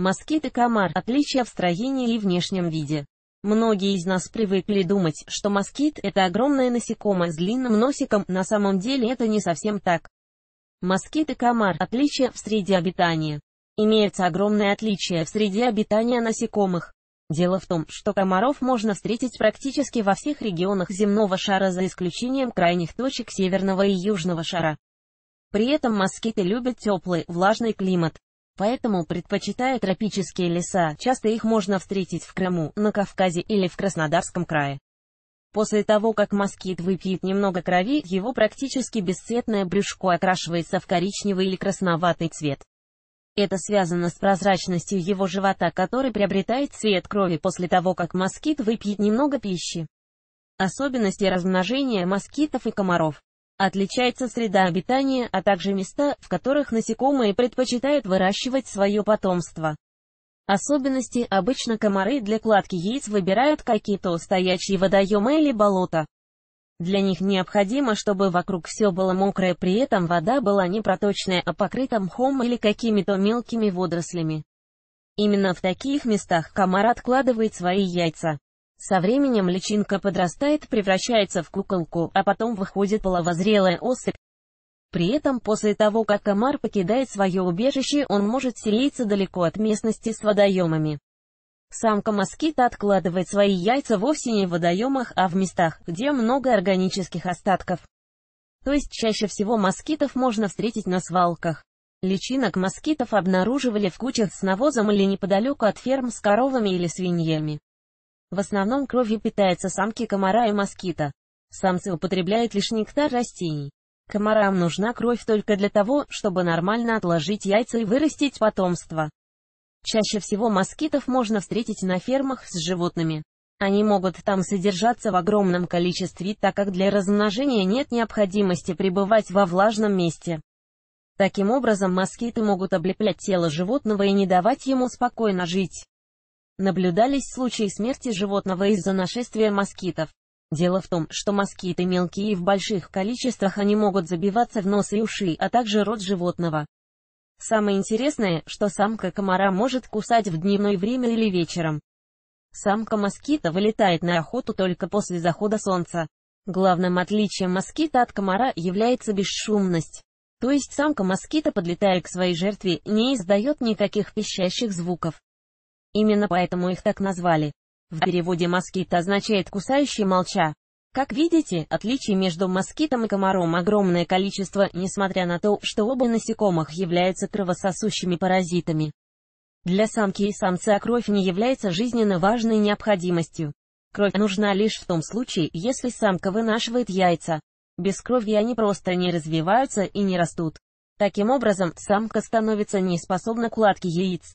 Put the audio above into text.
Москит и комар – отличия в строении и внешнем виде. Многие из нас привыкли думать, что москит – это огромное насекомое с длинным носиком, на самом деле это не совсем так. Москит и комар – отличия в среде обитания. Имеются огромные отличия в среде обитания насекомых. Дело в том, что комаров можно встретить практически во всех регионах земного шара за исключением крайних точек северного и южного шара. При этом москиты любят теплый, влажный климат поэтому предпочитая тропические леса, часто их можно встретить в Крыму, на Кавказе или в Краснодарском крае. После того, как москит выпьет немного крови, его практически бесцветное брюшко окрашивается в коричневый или красноватый цвет. Это связано с прозрачностью его живота, который приобретает цвет крови после того, как москит выпьет немного пищи. Особенности размножения москитов и комаров Отличается среда обитания, а также места, в которых насекомые предпочитают выращивать свое потомство. Особенности обычно комары для кладки яиц выбирают какие-то стоячие водоемы или болота. Для них необходимо, чтобы вокруг все было мокрое, при этом вода была не проточная, а покрыта мхом или какими-то мелкими водорослями. Именно в таких местах комар откладывает свои яйца. Со временем личинка подрастает, превращается в куколку, а потом выходит половозрелая особь. При этом после того, как комар покидает свое убежище, он может селиться далеко от местности с водоемами. Самка москита откладывает свои яйца вовсе не в водоемах, а в местах, где много органических остатков. То есть чаще всего москитов можно встретить на свалках. Личинок москитов обнаруживали в кучах с навозом или неподалеку от ферм с коровами или свиньями. В основном кровью питаются самки комара и москита. Самцы употребляют лишь нектар растений. Комарам нужна кровь только для того, чтобы нормально отложить яйца и вырастить потомство. Чаще всего москитов можно встретить на фермах с животными. Они могут там содержаться в огромном количестве, так как для размножения нет необходимости пребывать во влажном месте. Таким образом москиты могут облеплять тело животного и не давать ему спокойно жить. Наблюдались случаи смерти животного из-за нашествия москитов. Дело в том, что москиты мелкие и в больших количествах они могут забиваться в нос и уши, а также рот животного. Самое интересное, что самка комара может кусать в дневное время или вечером. Самка москита вылетает на охоту только после захода солнца. Главным отличием москита от комара является бесшумность. То есть самка москита, подлетая к своей жертве, не издает никаких пищащих звуков. Именно поэтому их так назвали. В переводе «москит» означает «кусающий молча». Как видите, отличий между москитом и комаром огромное количество, несмотря на то, что оба насекомых являются кровососущими паразитами. Для самки и самца кровь не является жизненно важной необходимостью. Кровь нужна лишь в том случае, если самка вынашивает яйца. Без крови они просто не развиваются и не растут. Таким образом, самка становится неспособна к укладке яиц.